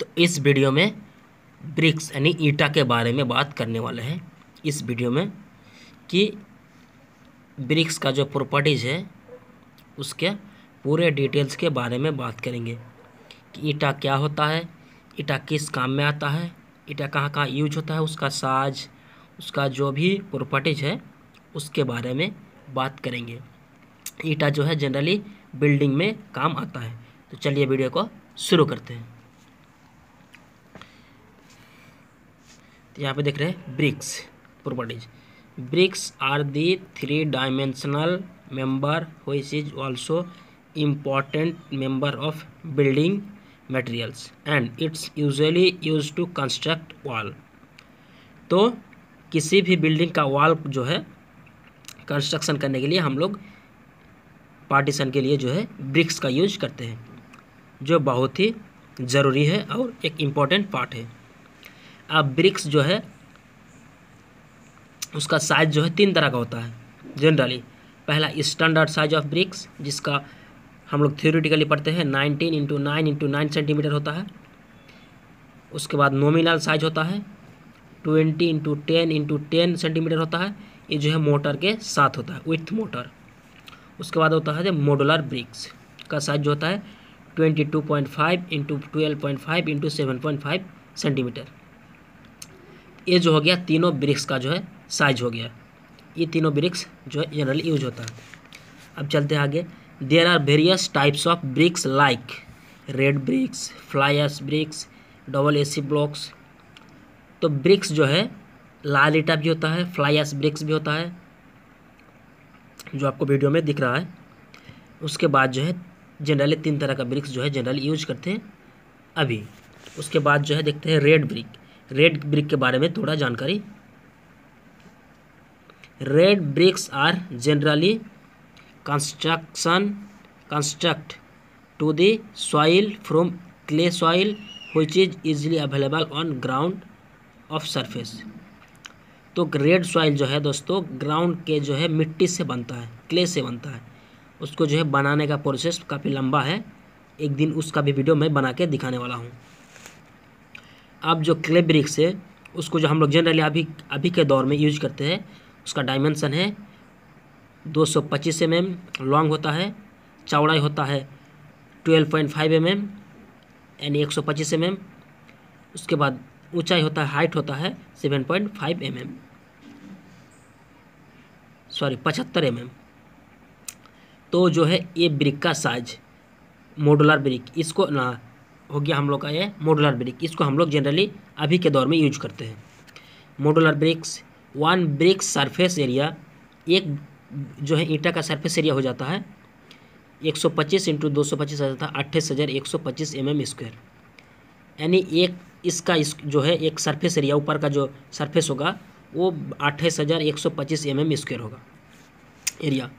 तो इस वीडियो में ब्रिक्स यानी ईटा के बारे में बात करने वाले हैं इस वीडियो में कि ब्रिक्स का जो प्रॉपर्टीज़ है उसके पूरे डिटेल्स के बारे में बात करेंगे कि ईटा क्या होता है ईटा किस काम में आता है ईटा कहाँ कहाँ यूज होता है उसका साज उसका जो भी प्रॉपर्टीज है उसके बारे में बात करेंगे ईटा जो है जनरली बिल्डिंग में काम आता है तो चलिए वीडियो को शुरू करते हैं यहाँ पे देख रहे हैं bricks properties bricks are the three dimensional member हुई is also important member of building materials and it's usually use to construct wall तो किसी भी बिल्डिंग का वॉल जो है कंस्ट्रक्शन करने के लिए हम लोग पार्टीशन के लिए जो है ब्रिक्स का यूज करते हैं जो बहुत ही ज़रूरी है और एक इम्पॉर्टेंट पार्ट है अब ब्रिक्स जो है उसका साइज़ जो है तीन तरह का होता है जनरली पहला स्टैंडर्ड साइज ऑफ ब्रिक्स जिसका हम लोग थ्योरेटिकली पढ़ते हैं nineteen into nine into nine centimetre होता है उसके बाद नोमिनल साइज होता है twenty into ten into ten centimetre होता है ये जो है मोटर के साथ होता है विथ मोटर उसके बाद होता है मॉडुलर ब्रिक्स का साइज जो होता है twenty two point five into twelve point five into seven point five centimetre ये जो हो गया तीनों ब्रिक्स का जो है साइज हो गया ये तीनों ब्रिक्स जो है जनरली यूज होता है अब चलते हैं आगे there are various types of bricks like red bricks fly ash bricks double A C blocks तो ब्रिक्स जो है लाल ईटा भी होता है फ्लाई एस ब्रिक्स भी होता है जो आपको वीडियो में दिख रहा है उसके बाद जो है जनरली तीन तरह का ब्रिक्स जो है जनरली यूज करते हैं अभी उसके बाद जो है देखते हैं रेड ब्रिक रेड ब्रिक के बारे में थोड़ा जानकारी red bricks are generally construction construct to दॉइल सॉइल फ्रॉम क्ले सॉइल हुई चीज़ easily available on ground of surface तो रेड सॉइल जो है दोस्तों ग्राउंड के जो है मिट्टी से बनता है क्ले से बनता है उसको जो है बनाने का प्रोसेस काफ़ी लंबा है एक दिन उसका भी वीडियो मैं बना के दिखाने वाला हूँ अब जो क्ले ब्रिक्स है उसको जो हम लोग जनरली अभी अभी के दौर में यूज करते हैं उसका डायमेंसन है 225 सौ पच्चीस एम एम लॉन्ग होता है चौड़ाई होता है 12.5 पॉइंट फाइव एम एम यानी एक सौ पच्चीस एम mm, एम उसके बाद ऊंचाई होता है हाइट होता है 7.5 point five m m sorry पचहत्तर एम mm. एम तो जो है ये ब्रिक का साइज मॉडुलर ब्रिक इसको ना हो गया हम लोग का ये मॉडुलर ब्रिक इसको हम लोग जनरली अभी के दौर में यूज करते हैं modular bricks one bricks surface area एक जो है ईंटा का सरफेस एरिया हो जाता है 125 सौ पच्चीस इंटू दो सौ पच्चीस आ जाता है अट्ठाईस हज़ार एक सौ पच्चीस एम एम स्क्वायर यानी एक इसका इस जो है एक सरफेस एरिया ऊपर का जो सरफेस होगा वो अट्ठाईस हज़ार एक सौ पच्चीस एम एम स्क्वायर होगा एरिया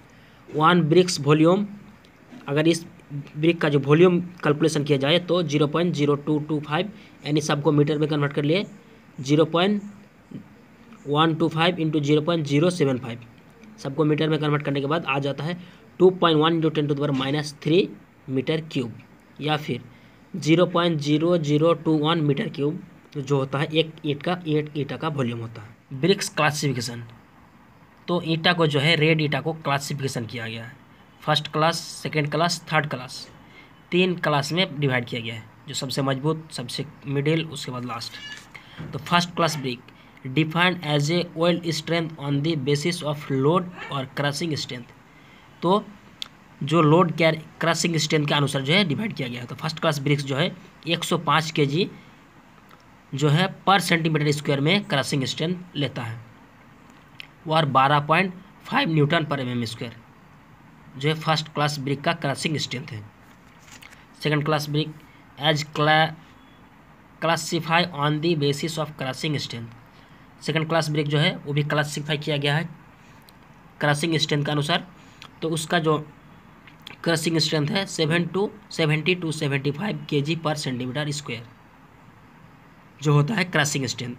वन ब्रिक्स वॉल्यूम अगर इस ब्रिक का जो वॉल्यूम कैलकुलेशन किया जाए तो zero point zero two two five यानी सबको मीटर में कन्वर्ट कर लिए zero point one two five into zero point zero seven five सबको मीटर में कन्वर्ट करने के बाद आ जाता है two point one into ten to the minus three metre cube या फिर zero point zero zero two one metre cube तो जो होता है एक ईट का एक ईटा का वॉल्यूम होता है ब्रिक्स क्लासिफिकेशन तो ईटा को जो है रेड ईटा को क्लासिफिकेशन किया गया है first class second class third class तीन क्लास में डिवाइड किया गया है जो सबसे मजबूत सबसे मिडिल उसके बाद लास्ट तो first class brick defined as a oil strength on the basis of load और क्रशिंग स्ट्रेंथ तो जो लोड कैर क्रशिंग स्ट्रेंथ के अनुसार जो है डिवाइड किया गया है तो फर्स्ट क्लास ब्रिक्स जो है 105 सौ जो है पर सेंटीमीटर स्क्वायर में क्रशिंग स्ट्रेंथ लेता है और 12.5 न्यूटन पर एम एम स्क्वायर जो है फर्स्ट क्लास ब्रिक का क्रशिंग स्ट्रेंथ है सेकेंड क्लास ब्रिक एज क्ला classify on the basis of crushing strength second class brick जो है वो भी क्लासीफाई किया गया है क्रशिंग स्ट्रेंथ के अनुसार तो उसका जो क्रशिंग स्ट्रेंथ है seven two seventy two seventy five k g per centimetre square जो होता है crushing strength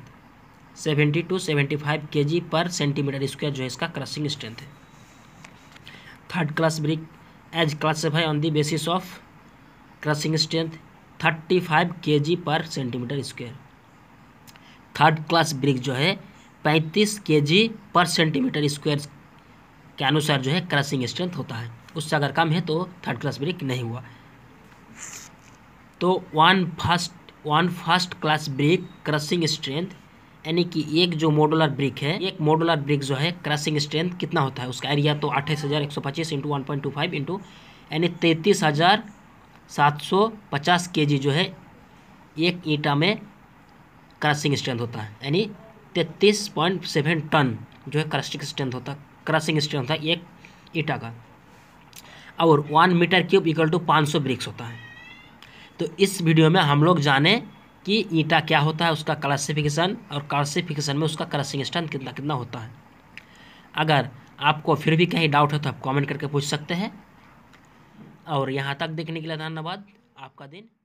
seventy two seventy five k g per centimetre square जो है इसका क्रशिंग स्ट्रेंथ है third class brick as classify on the basis of basis strength thirty five k g per centimetre square third class brick जो है पैंतीस के g per centimetre square के अनुसार जो है क्रशिंग स्ट्रेंथ होता है उससे अगर कम है तो थर्ड क्लास ब्रिक नहीं हुआ तो one first one first class brick crushing strength यानी कि एक जो मॉडुलर ब्रिक है एक मॉडुलर ब्रिक जो है क्रशिंग स्ट्रेंथ कितना होता है उसका एरिया तो अट्ठाईस हज़ार एक सौ पच्चीस into one point two five into यानी तैंतीस हज़ार सात सौ पचास के जी जो है एक ईटा में क्रशिंग स्ट्रेंथ होता है यानी तैंतीस पॉइंट सेवन टन जो है क्रशिंग स्ट्रेंथ होता है क्रशिंग स्ट्रेंथ होता है एक ईटा का और one metre cube equal to पाँच सौ ब्रिक्स होता है तो इस वीडियो में हम लोग जाने कि ईटा क्या होता है उसका क्लासिफिकेशन और क्लासिफिकेशन में उसका क्रसिंग स्ट्रेंथ कितना कितना होता है अगर आपको फिर भी कहीं डाउट है तो आप कमेंट करके पूछ सकते हैं और यहाँ तक देखने के लिए धन्यवाद आपका दिन